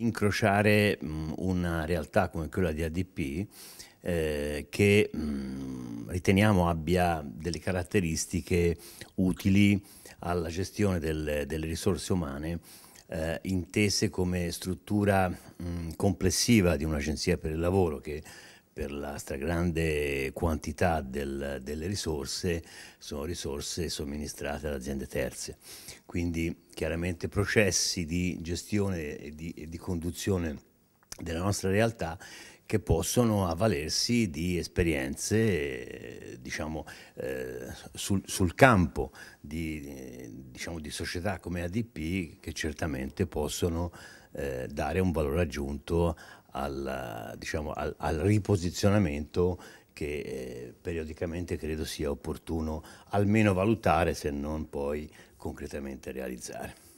incrociare mh, mm, una realtà come quella di ADP eh, che mh, mm, riteniamo abbia delle caratteristiche utili alla gestione del, delle risorse umane eh, intese come struttura mh, mm, complessiva di un'agenzia per il lavoro che per la stragrande quantità del, delle risorse sono risorse somministrate ad aziende terze. Quindi chiaramente processi di gestione e di, e di conduzione della nostra realtà che possono avvalersi di esperienze diciamo, eh, sul, sul, campo di, diciamo, di, società come ADP che certamente possono eh, dare un valore aggiunto al, diciamo, al, al riposizionamento che eh, periodicamente credo sia opportuno almeno valutare se non poi concretamente realizzare.